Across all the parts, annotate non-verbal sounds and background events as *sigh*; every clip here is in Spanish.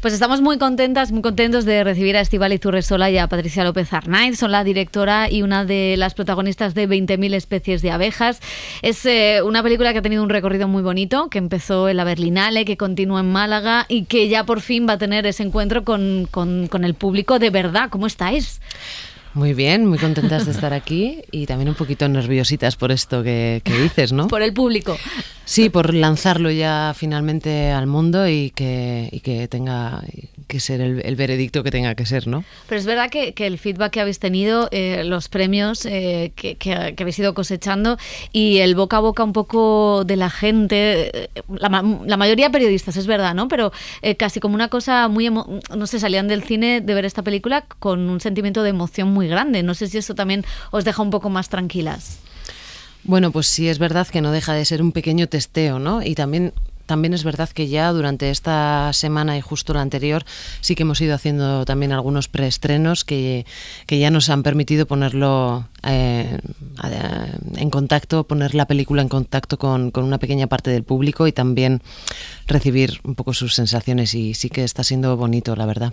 Pues estamos muy contentas, muy contentos de recibir a Estibaliz Izurresola y a Patricia López Arnaiz. Son la directora y una de las protagonistas de 20.000 especies de abejas. Es eh, una película que ha tenido un recorrido muy bonito, que empezó en la Berlinale, que continúa en Málaga y que ya por fin va a tener ese encuentro con, con el público de verdad. ¿Cómo estáis? Muy bien, muy contentas de estar aquí y también un poquito nerviositas por esto que, dices, ¿no? Por el público. Sí, por lanzarlo ya finalmente al mundo y que, y que tenga que ser el, veredicto que tenga que ser, ¿no? Pero es verdad que, el feedback que habéis tenido, eh, los premios eh, que, habéis ido cosechando y el boca a boca un poco de la gente, eh, la, mayoría periodistas, es verdad, ¿no? Pero casi como una cosa muy... no sé, salían del cine de ver esta película con un sentimiento de emoción muy grande. No sé si eso también os deja un poco más tranquilas. Bueno, pues sí, es verdad que no deja de ser un pequeño testeo, ¿no? Y también también es verdad que ya durante esta semana y justo la anterior sí que hemos ido haciendo también algunos preestrenos que, ya nos han permitido ponerlo eh, en contacto, poner la película en contacto con, una pequeña parte del público y también recibir un poco sus sensaciones y sí que está siendo bonito, la verdad.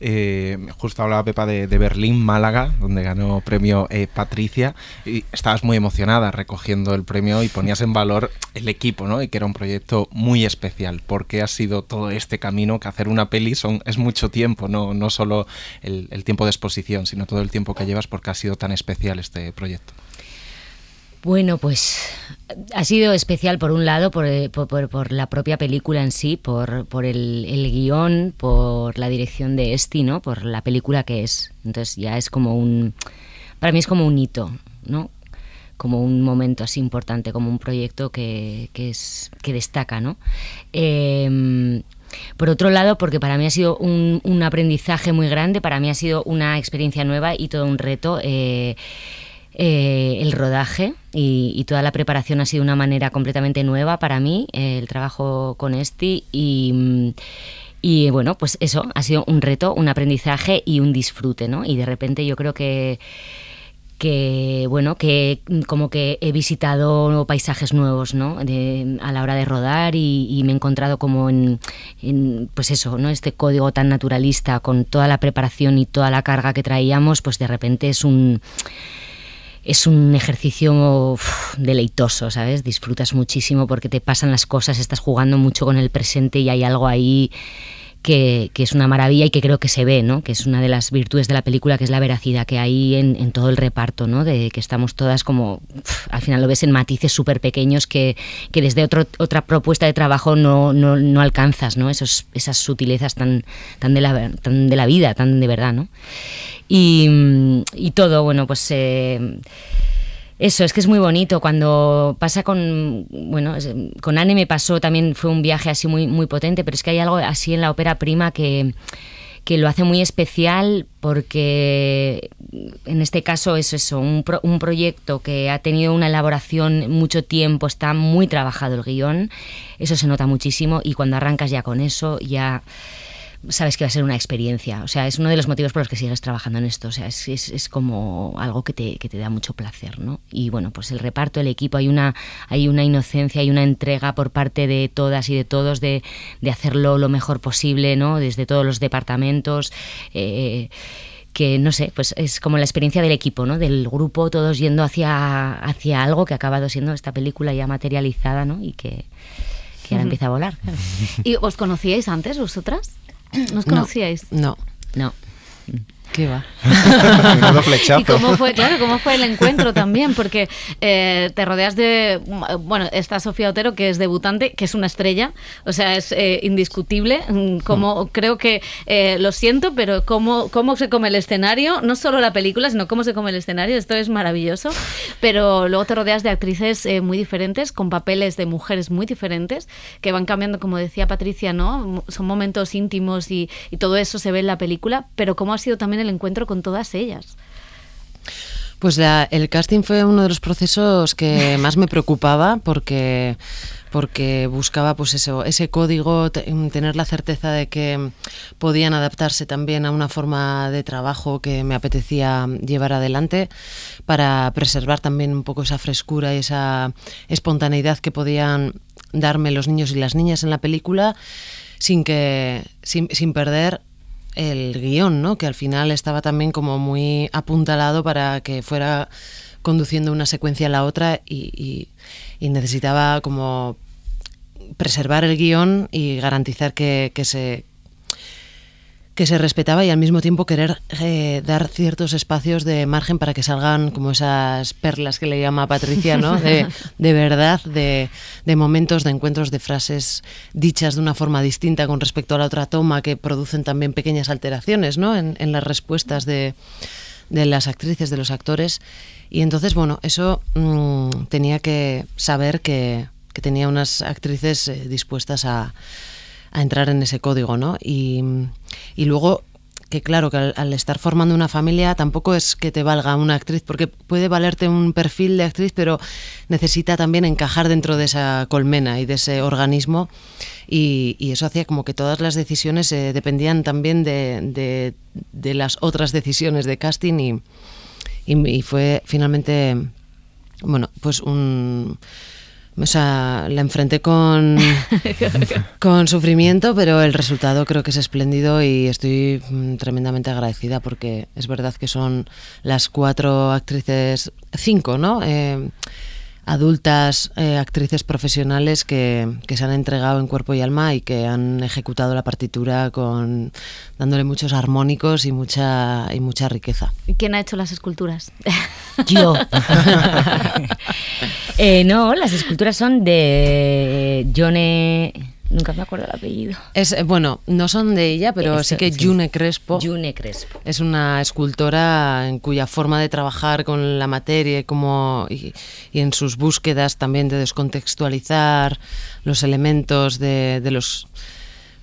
Eh, justo hablaba Pepa de, Berlín, Málaga, donde ganó premio eh, Patricia, y estabas muy emocionada recogiendo el premio y ponías en valor el equipo, ¿no? Y que era un proyecto muy especial, porque ha sido todo este camino que hacer una peli son, es mucho tiempo, no, no solo el tiempo de exposición, sino todo el tiempo que llevas porque ha sido tan especial este proyecto. Bueno, pues ha sido especial por un lado por, eh, la propia película en sí, por, por el, guión, por la dirección de Esti, ¿no? Por la película que es. Entonces ya es como un... Para mí es como un hito, ¿no? Como un momento así importante, como un proyecto que, es, que destaca, ¿no? Em, por otro lado, porque para mí ha sido un, aprendizaje muy grande, para mí ha sido una experiencia nueva y todo un reto. Eh, eh, el rodaje y, toda la preparación ha sido una manera completamente nueva para mí, eh, el trabajo con Esti y... bueno, pues eso ha sido un reto, un aprendizaje y un disfrute, Y de repente yo creo que que bueno que como que he visitado paisajes nuevos a la hora de rodar y, me he encontrado como en, en, pues eso no este código tan naturalista con toda la preparación y toda la carga que traíamos pues de repente es un es un ejercicio deleitoso, ¿sabes? Disfrutas muchísimo porque te pasan las cosas, estás jugando mucho con el presente y hay algo ahí que, es una maravilla y que creo que se ve, ¿no? que es una de las virtudes de la película, que es la veracidad que hay en, todo el reparto, ¿no? de que estamos todas como, al final lo ves en matices súper pequeños que, desde otra propuesta de trabajo no, no, no alcanzas, ¿no? esas sutilezas tan, tan, de la, vida, tan de verdad. ¿no? Y, todo, bueno, pues... Eh, eso, es que es muy bonito. Cuando pasa con. Bueno, con Anne me pasó también, fue un viaje así muy, muy potente, pero es que hay algo así en la ópera prima que, que lo hace muy especial porque en este caso es eso, un, un proyecto que ha tenido una elaboración mucho tiempo, está muy trabajado el guión, eso se nota muchísimo y cuando arrancas ya con eso, ya sabes que va a ser una experiencia. O sea, es uno de los motivos por los que sigues trabajando en esto. O sea, es, es, es como algo que te, que te, da mucho placer, ¿no? Y bueno, pues el reparto, el equipo, hay una, hay una inocencia, hay una entrega por parte de todas y de todos de, de hacerlo lo mejor posible, ¿no? Desde todos los departamentos. Eh, que no sé, pues es como la experiencia del equipo, ¿no? Del grupo, todos yendo hacia, hacia algo que ha acabado siendo esta película ya materializada, ¿no? Y que, que ahora empieza a volar. *laughs* ¿Y os conocíais antes vosotras? ¿Nos conocíais? no. no. ¿Qué va? *laughs* ¿Y cómo fue, claro, cómo fue el encuentro también? Porque eh, te rodeas de. Bueno, está Sofía Otero, que es debutante, que es una estrella, o sea, es eh, indiscutible. Mm, como, mm. Creo que eh, lo siento, pero cómo, cómo se come el escenario, no solo la película, sino cómo se come el escenario, esto es maravilloso. Pero luego te rodeas de actrices muy diferentes, con papeles de mujeres muy diferentes, que van cambiando, como decía Patricia, ¿no? Son momentos íntimos y, y todo eso se ve en la película, pero cómo ha sido también el encuentro con todas ellas. Pues el casting fue uno de los procesos que *laughs* más me preocupaba porque, porque buscaba pues ese código, mm, tener la certeza de que podían adaptarse también a una forma de trabajo que me apetecía llevar adelante para preservar también un poco esa frescura y esa espontaneidad que podían darme los niños y las niñas en la película sin que sin perder el guión, ¿no? que al final estaba también como muy apuntalado para que fuera conduciendo una secuencia a la otra y, necesitaba como preservar el guión y garantizar que, se, que se respetaba y al mismo tiempo querer eh, dar ciertos espacios de margen para que salgan como esas perlas que le llama Patricia, ¿no? *laughs* De, verdad, de, de, momentos, de encuentros, de frases dichas de una forma distinta con respecto a la otra toma que producen también pequeñas alteraciones, ¿no? En, las respuestas de, de las actrices, de los actores. Y entonces, bueno, eso mm, tenía que saber que, que tenía unas actrices eh, dispuestas a a entrar en ese código, ¿no? Y, y luego que claro, que al, estar formando una familia tampoco es que te valga una actriz, porque puede valerte un perfil de actriz, pero necesita también encajar dentro de esa colmena y de ese organismo. Y, eso hacía como que todas las decisiones eh, dependían también de, de, las otras decisiones de casting y, y fue finalmente, bueno, pues un o sea, la enfrenté con, *laughs* con sufrimiento, pero el resultado creo que es espléndido y estoy mm, tremendamente agradecida porque es verdad que son las cuatro actrices, cinco, ¿no? Eh, adultas, eh, actrices profesionales que, se han entregado en cuerpo y alma y que han ejecutado la partitura con dándole muchos armónicos y mucha y mucha riqueza. quién ha hecho las esculturas? *laughs* Yo. *laughs* Eh, no, las esculturas son de Johnny Nunca me acuerdo el apellido. Es, eh, bueno, no son de ella, pero este, sí que June Crespo. June Crespo. Es una escultora en cuya forma de trabajar con la materia y, como, en sus búsquedas también de descontextualizar los elementos de, de los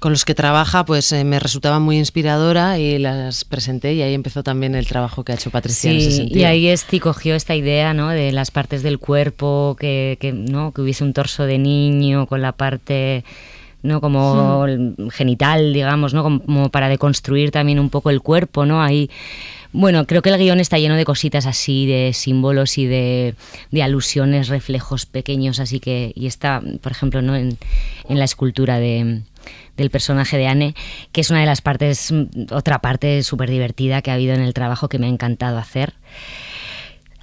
con los que trabaja, pues eh, me resultaba muy inspiradora y las presenté y ahí empezó también el trabajo que ha hecho Patricia. en ese sentido. y ahí Esti cogió esta idea ¿no? de las partes del cuerpo, que, que, ¿no? que hubiese un torso de niño con la parte... ¿no? como hmm. genital, digamos, ¿no? como para deconstruir también un poco el cuerpo, ¿no? Ahí bueno, creo que el guión está lleno de cositas así, de símbolos y de, alusiones, reflejos pequeños, así que, y está, por ejemplo, ¿no? en la escultura de, del personaje de Anne, que es una de las partes, otra parte súper divertida que ha habido en el trabajo que me ha encantado hacer.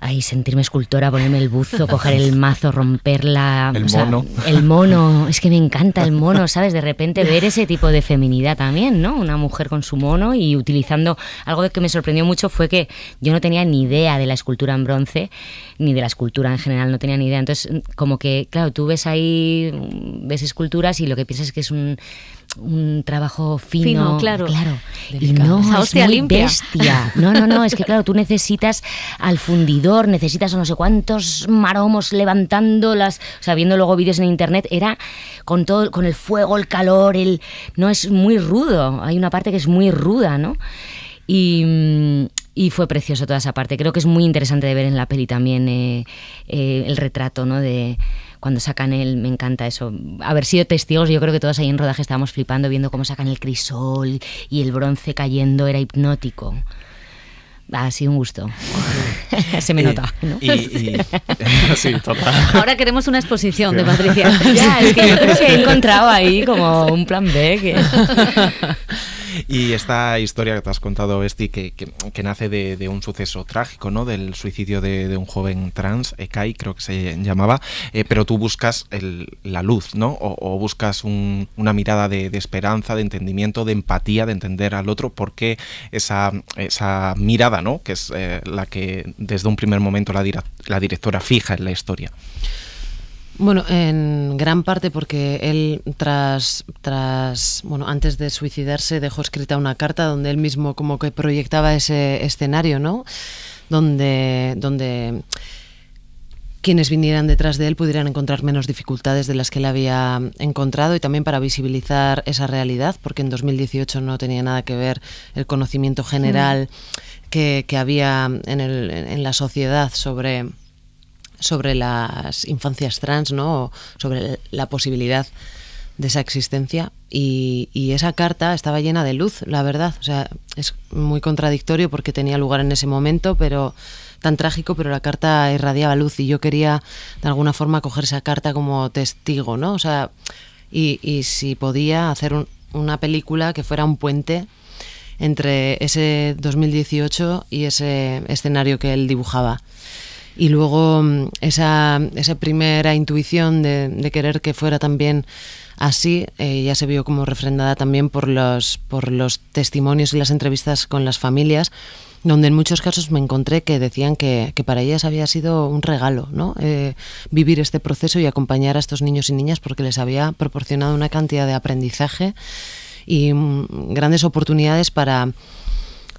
Ahí sentirme escultora, ponerme el buzo, coger el mazo, romperla. El mono. el mono. Es que me encanta el mono, ¿sabes? De repente ver ese tipo de feminidad también, ¿no? Una mujer con su mono y utilizando. Algo que me sorprendió mucho fue que yo no tenía ni idea de la escultura en bronce, ni de la escultura en general, no tenía ni idea. Entonces, como que, claro, tú ves ahí, ves esculturas y lo que piensas es que es un un trabajo fino, claro. claro. Y no, es muy bestia. No, no, no, es que claro, tú necesitas al fundidor, necesitas a no sé cuántos maromos levantando las, o sea, viendo luego vídeos en internet, era con todo con el fuego, el calor, el no es muy rudo, hay una parte que es muy ruda, ¿no? Y, y fue precioso toda esa parte. Creo que es muy interesante de ver en la peli también eh, eh, el retrato, ¿no? De, cuando sacan él, me encanta eso, haber sido testigos, yo creo que todos ahí en rodaje estábamos flipando viendo cómo sacan el crisol y el bronce cayendo, era hipnótico. Ha ah, sido un gusto. *laughs* Se me nota. *laughs* Ahora queremos una exposición de Patricia. ya, es que creo que he *laughs* encontrado ahí como un plan B. Que... Y esta historia que te has contado, Esti, que, que, nace de, un suceso trágico, ¿no? Del suicidio de, un joven trans, Ekai, creo que se llamaba, eh, pero tú buscas la luz, ¿no? O, buscas una mirada de, esperanza, de entendimiento, de empatía, de entender al otro, porque esa, esa mirada, ¿no? Que es eh, la que desde un primer momento la directora fija en la historia. Bueno, en gran parte porque él tras, tras bueno, antes de suicidarse dejó escrita una carta donde él mismo como que proyectaba ese escenario, ¿no? Donde, donde quienes vinieran detrás de él pudieran encontrar menos dificultades de las que él había encontrado y también para visibilizar esa realidad, porque en 2018 no tenía nada que ver el conocimiento general mm. que, que, había en, el, en la sociedad sobre sobre las infancias trans, ¿no? sobre la posibilidad de esa existencia. Y, esa carta estaba llena de luz, la verdad. O sea, es muy contradictorio porque tenía lugar en ese momento, pero tan trágico, pero la carta irradiaba luz y yo quería de alguna forma coger esa carta como testigo, ¿no? O sea, y, si podía hacer una película que fuera un puente entre ese 2018 y ese escenario que él dibujaba y luego mm, esa, esa primera intuición de, querer que fuera también así eh, ya se vio como refrendada también por los, por los testimonios y las entrevistas con las familias donde en muchos casos me encontré que decían que, para ellas había sido un regalo ¿no? Eh, vivir este proceso y acompañar a estos niños y niñas porque les había proporcionado una cantidad de aprendizaje y mm, grandes oportunidades para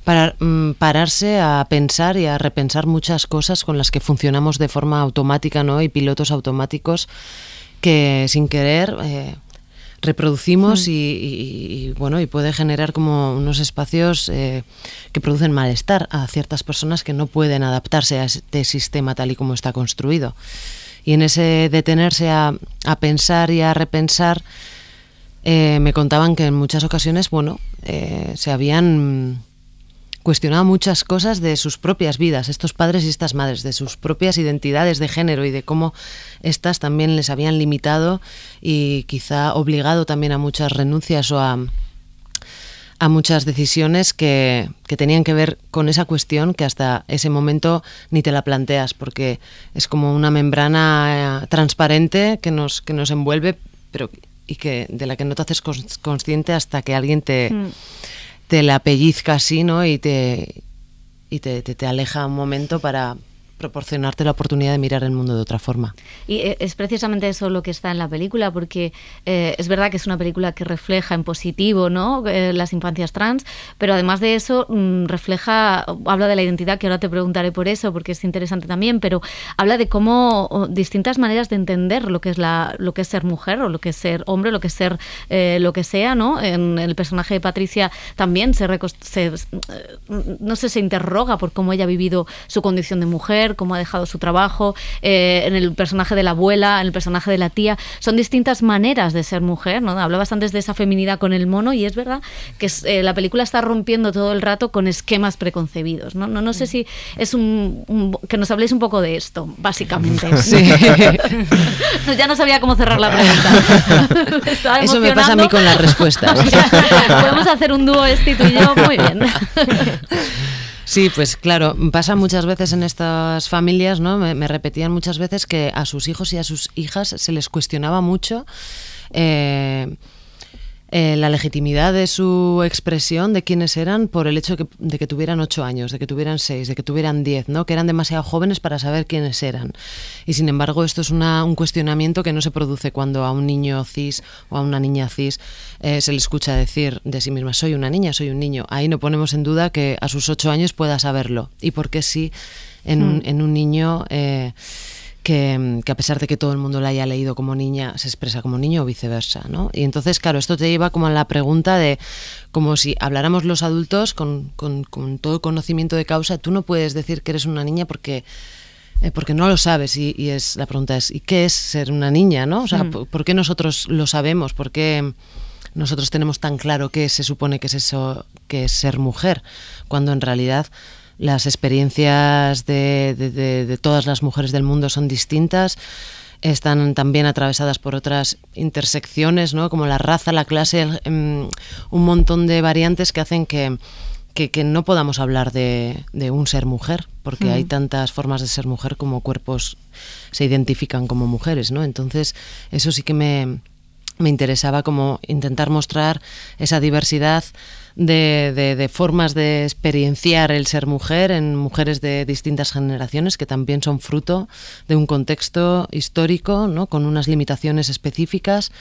para mm, pararse a pensar y a repensar muchas cosas con las que funcionamos de forma automática, ¿no? Y pilotos automáticos que sin querer eh, reproducimos mm. y, bueno y puede generar como unos espacios eh, que producen malestar a ciertas personas que no pueden adaptarse a este sistema tal y como está construido y en ese detenerse a, pensar y a repensar eh, me contaban que en muchas ocasiones bueno se habían cuestionaba muchas cosas de sus propias vidas, estos padres y estas madres, de sus propias identidades de género y de cómo estas también les habían limitado y quizá obligado también a muchas renuncias o a, a muchas decisiones que, que, tenían que ver con esa cuestión que hasta ese momento ni te la planteas, porque es como una membrana eh, transparente que nos, que nos envuelve pero, y que, de la que no te haces consciente hasta que alguien te, mm te la pellizca así, ¿no? Y te, y te aleja un momento para, proporcionarte la oportunidad de mirar el mundo de otra forma. Y eh, es precisamente eso lo que está en la película, porque eh, es verdad que es una película que refleja en positivo ¿no? Eh, las infancias trans, pero además de eso mm, refleja, habla de la identidad, que ahora te preguntaré por eso, porque es interesante también, pero habla de cómo distintas maneras de entender lo que es, la, lo que es ser mujer o lo que es ser hombre, lo que es ser lo que sea, ¿no? En el personaje de Patricia también se, se no sé, se interroga por cómo ella ha vivido su condición de mujer, cómo ha dejado su trabajo, eh, en el personaje de la abuela, en el personaje de la tía. Son distintas maneras de ser mujer, ¿no? Hablabas antes de esa feminidad con el mono y es verdad que eh, la película está rompiendo todo el rato con esquemas preconcebidos, ¿no? No, sé mm. si es un, que nos habléis un poco de esto, básicamente. *laughs* Sí. *laughs* ya no sabía cómo cerrar la pregunta. *laughs* Eso me pasa a mí con las respuestas. Podemos hacer un dúo este y y yo, muy bien. Sí, pues claro, pasa muchas veces en estas familias, ¿no? Me, repetían muchas veces que a sus hijos y a sus hijas se les cuestionaba mucho. Eh, eh, la legitimidad de su expresión de quiénes eran por el hecho de que, tuvieran ocho años, de que tuvieran seis, de que tuvieran diez, ¿no? que eran demasiado jóvenes para saber quiénes eran. Y sin embargo, esto es un cuestionamiento que no se produce cuando a un niño cis o a una niña cis eh, se le escucha decir de sí misma, soy una niña, soy un niño. Ahí no ponemos en duda que a sus ocho años pueda saberlo. ¿Y por qué sí en, un, hmm. niño? Eh, que, a pesar de que todo el mundo la haya leído como niña, se expresa como niño o viceversa, ¿no? Y entonces, claro, esto te lleva como a la pregunta de, como si habláramos los adultos con, con, todo conocimiento de causa, tú no puedes decir que eres una niña porque eh, porque no lo sabes y, es la pregunta es ¿y qué es ser una niña, no? O sea, mm. ¿por, qué nosotros lo sabemos? ¿Por qué nosotros tenemos tan claro qué se supone que es eso, que es ser mujer, cuando en realidad las experiencias de, todas las mujeres del mundo son distintas están también atravesadas por otras intersecciones, ¿no? como la raza, la clase, em, un montón de variantes que hacen que, no podamos hablar de, un ser mujer, porque hay mm. tantas formas de ser mujer como cuerpos se identifican como mujeres. ¿no? Entonces, eso sí que me, me interesaba como intentar mostrar esa diversidad de, formas de experienciar el ser mujer en mujeres de distintas generaciones que también son fruto de un contexto histórico, ¿no? con unas limitaciones específicas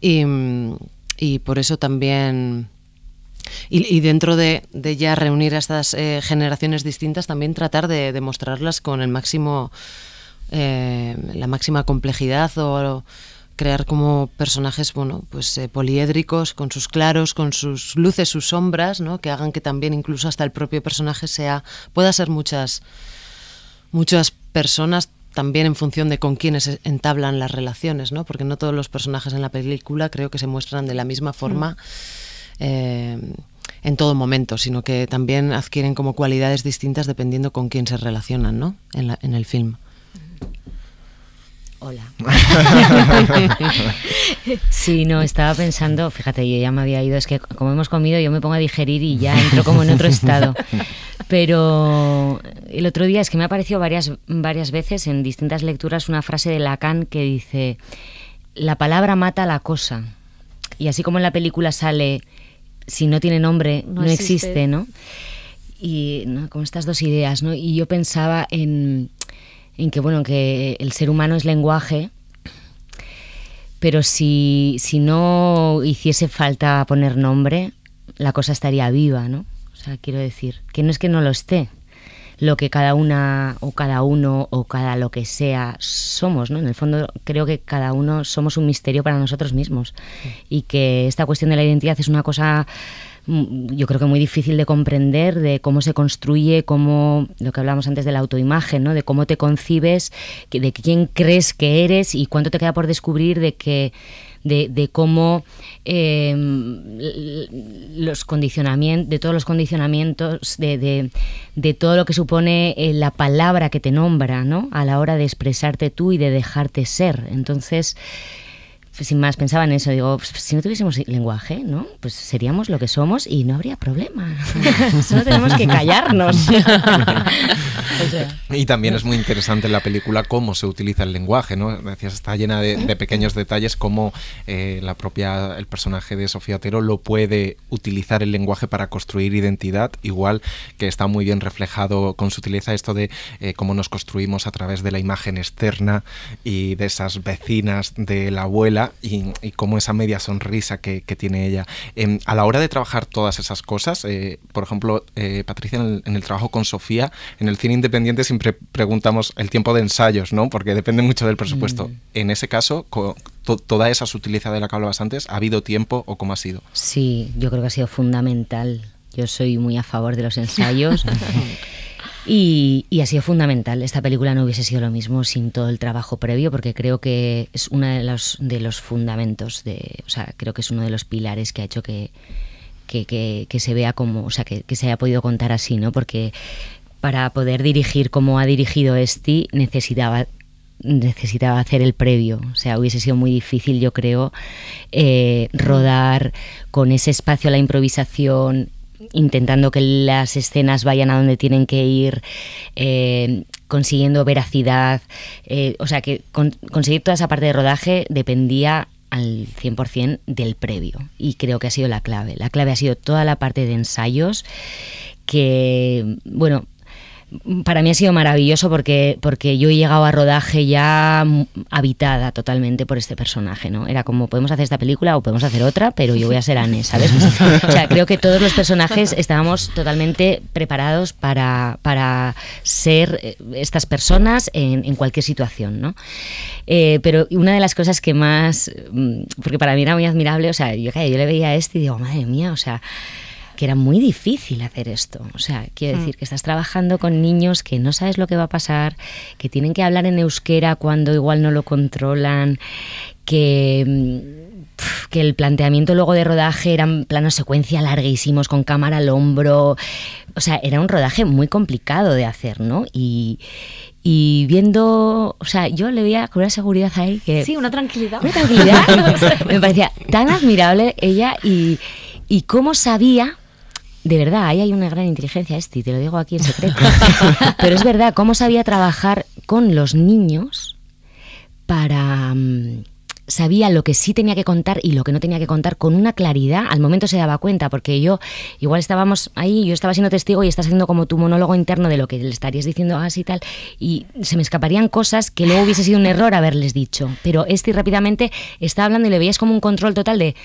y, por eso también... Y, dentro de, ya reunir a estas eh, generaciones distintas, también tratar de, demostrarlas con el máximo, eh, la máxima complejidad o crear como personajes, bueno, pues eh, poliédricos, con sus claros, con sus luces, sus sombras, ¿no? Que hagan que también incluso hasta el propio personaje sea, pueda ser muchas, muchas personas también en función de con quiénes e-, entablan las relaciones, ¿no? Porque no todos los personajes en la película creo que se muestran de la misma forma. Mm. Eh, en todo momento, sino que también adquieren como cualidades distintas dependiendo con quién se relacionan ¿no? en, en el film. Hola. *laughs* sí, no, estaba pensando, fíjate, yo ya me había ido, es que como hemos comido yo me pongo a digerir y ya entro como en otro estado. Pero el otro día es que me ha aparecido varias, varias veces en distintas lecturas una frase de Lacan que dice, la palabra mata la cosa. Y así como en la película sale, si no tiene nombre, no, existe. ¿no? Y ¿no? como estas dos ideas, ¿no? Y yo pensaba en en que, bueno, que el ser humano es lenguaje, pero si, si no hiciese falta poner nombre, la cosa estaría viva, ¿no? O sea, quiero decir, que no es que no lo esté, lo que cada una o cada uno o cada lo que sea somos, ¿no? En el fondo creo que cada uno somos un misterio para nosotros mismos y que esta cuestión de la identidad es una cosa mm, yo creo que muy difícil de comprender de cómo se construye, cómo lo que hablábamos antes de la autoimagen, ¿no? De cómo te concibes, de quién crees que eres y cuánto te queda por descubrir de que de, cómo em, los condicionamientos, de todos los condicionamientos, de, de, todo lo que supone eh, la palabra que te nombra, ¿no? A la hora de expresarte tú y de dejarte ser. Entonces, sin más pensaba en eso, digo, pues, si no tuviésemos lenguaje, ¿no? Pues seríamos lo que somos y no habría problema. *laughs* Solo tenemos que callarnos. *laughs* Y también es muy interesante en la película cómo se utiliza el lenguaje, ¿no? Decías, está llena de, pequeños detalles, cómo eh, la propia, el personaje de Sofía Otero lo puede utilizar el lenguaje para construir identidad, igual que está muy bien reflejado con su utilidad esto de eh, cómo nos construimos a través de la imagen externa y de esas vecinas de la abuela y, como esa media sonrisa que, tiene ella. Em, a la hora de trabajar todas esas cosas, eh, por ejemplo, eh, Patricia, en el, trabajo con Sofía, en el cine independiente siempre preguntamos el tiempo de ensayos, ¿no? Porque depende mucho del presupuesto. Mm. En ese caso, con toda esa sutileza de la que hablabas antes, ¿ha habido tiempo o cómo ha sido? Sí, yo creo que ha sido fundamental. Yo soy muy a favor de los ensayos. *laughs* Y, ha sido fundamental. Esta película no hubiese sido lo mismo sin todo el trabajo previo, porque creo que es uno de los, de los fundamentos, de, o sea, creo que es uno de los pilares que ha hecho que, que, que, se vea como, o sea, que, se haya podido contar así, ¿no? Porque para poder dirigir como ha dirigido este necesitaba necesitaba hacer el previo. O sea, hubiese sido muy difícil, yo creo, eh, rodar con ese espacio a la improvisación, intentando que las escenas vayan a donde tienen que ir, eh, consiguiendo veracidad. Eh, o sea, que conseguir toda esa parte de rodaje dependía al 100% del previo. Y creo que ha sido la clave. La clave ha sido toda la parte de ensayos que, bueno, para mí ha sido maravilloso porque, porque yo he llegado a rodaje ya habitada totalmente por este personaje, ¿no? Era como, podemos hacer esta película o podemos hacer otra, pero yo voy a ser Anne, ¿sabes? *laughs* o sea, creo que todos los personajes estábamos totalmente preparados para, para ser eh, estas personas en, cualquier situación, ¿no? Eh, pero una de las cosas que más, mm, porque para mí era muy admirable, o sea, yo, yo le veía a este y digo, madre mía, o sea que era muy difícil hacer esto. O sea, quiero mm. decir que estás trabajando con niños que no sabes lo que va a pasar, que tienen que hablar en euskera cuando igual no lo controlan, que mm, que el planteamiento luego de rodaje eran planos secuencia larguísimos con cámara al hombro. O sea, era un rodaje muy complicado de hacer, ¿no? Y, viendo, o sea, yo le veía con una seguridad ahí que... Sí, una tranquilidad. Una tranquilidad. *laughs* me parecía tan admirable ella y, y cómo sabía de verdad, ahí hay una gran inteligencia, este, te lo digo aquí en secreto. *laughs* Pero es verdad, cómo sabía trabajar con los niños para. Mm, sabía lo que sí tenía que contar y lo que no tenía que contar con una claridad. Al momento se daba cuenta, porque yo, igual estábamos ahí, yo estaba siendo testigo y estás haciendo como tu monólogo interno de lo que le estarías diciendo así y tal, y se me escaparían cosas que luego hubiese sido un error haberles dicho. Pero este rápidamente estaba hablando y le veías como un control total de.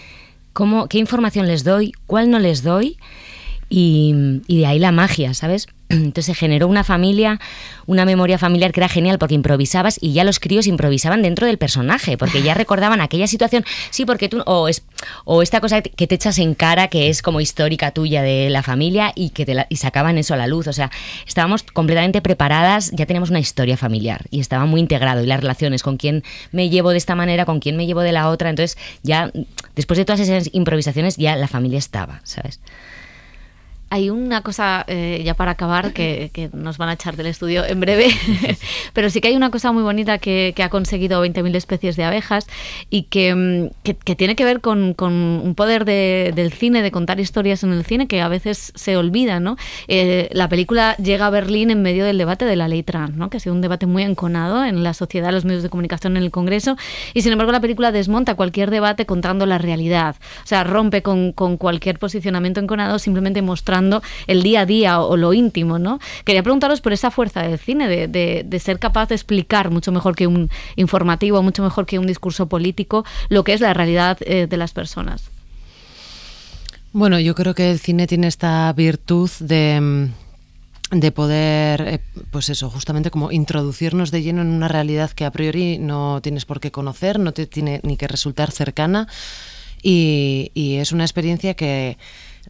Cómo, qué información les doy, cuál no les doy, y, de ahí la magia, ¿sabes? *clears throat* Entonces se generó una familia, una memoria familiar que era genial porque improvisabas y ya los críos improvisaban dentro del personaje, porque ya *laughs* recordaban aquella situación. Sí, porque tú, o, esta cosa que te echas en cara que es como histórica tuya de la familia y que y sacaban eso a la luz. O sea, estábamos completamente preparadas, ya teníamos una historia familiar y estaba muy integrado y las relaciones, con quién me llevo de esta manera, con quién me llevo de la otra. Entonces ya, después de todas esas improvisaciones, ya la familia estaba, ¿sabes? Hay una cosa, eh, ya para acabar, que, nos van a echar del estudio en breve, *laughs* pero sí que hay una cosa muy bonita que, ha conseguido 20.000 especies de abejas y que, mm, tiene que ver con, un poder del cine, de contar historias en el cine, que a veces se olvida. ¿no? Eh, la película llega a Berlín en medio del debate de la ley trans, ¿no? que ha sido un debate muy enconado en la sociedad, en los medios de comunicación, en el Congreso, y sin embargo la película desmonta cualquier debate contando la realidad. O sea, rompe con cualquier posicionamiento enconado simplemente mostrando el día a día o, lo íntimo, ¿no? Quería preguntaros por esa fuerza del cine, de, ser capaz de explicar mucho mejor que un informativo, mucho mejor que un discurso político, lo que es la realidad eh, de las personas. Bueno, yo creo que el cine tiene esta virtud de mm, poder, eh, pues eso, justamente como introducirnos de lleno en una realidad que a priori no tienes por qué conocer, no te tiene ni que resultar cercana y es una experiencia que,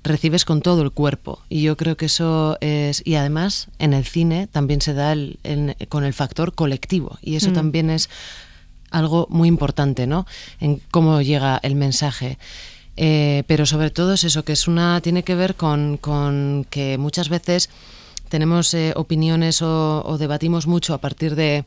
recibes con todo el cuerpo. Y yo creo que eso es. Y además, en el cine también se da el, con el factor colectivo. Y eso mm. también es algo muy importante, ¿no? En cómo llega el mensaje. Eh, pero sobre todo es eso, que es una. tiene que ver con que muchas veces tenemos eh, opiniones o, debatimos mucho a partir de,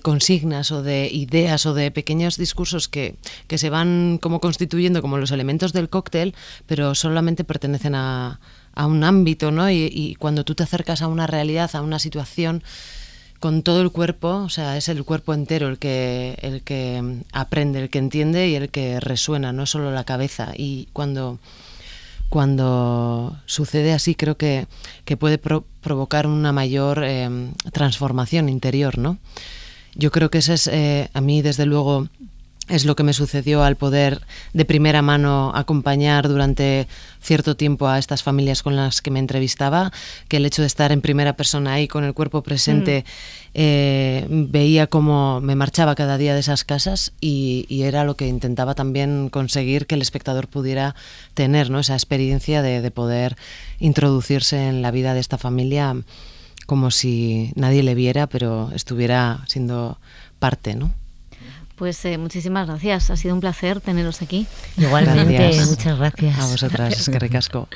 consignas o de ideas o de pequeños discursos que, se van como constituyendo como los elementos del cóctel, pero solamente pertenecen a, un ámbito, ¿no? Y, y, cuando tú te acercas a una realidad, a una situación con todo el cuerpo, o sea, es el cuerpo entero el que, el que aprende, el que entiende y el que resuena, no solo la cabeza. Y cuando cuando sucede así creo que, que puede provocar una mayor em, transformación interior, ¿no? Yo creo que ese es, eh, a mí desde luego, es lo que me sucedió al poder de primera mano acompañar durante cierto tiempo a estas familias con las que me entrevistaba, que el hecho de estar en primera persona ahí con el cuerpo presente, mm. eh, veía cómo me marchaba cada día de esas casas y, era lo que intentaba también conseguir que el espectador pudiera tener esa experiencia de, de poder introducirse en la vida de esta familia como si nadie le viera, pero estuviera siendo parte, ¿no? Pues eh, muchísimas gracias. Ha sido un placer teneros aquí. Igualmente, muchas gracias. A vosotras, es que recasco.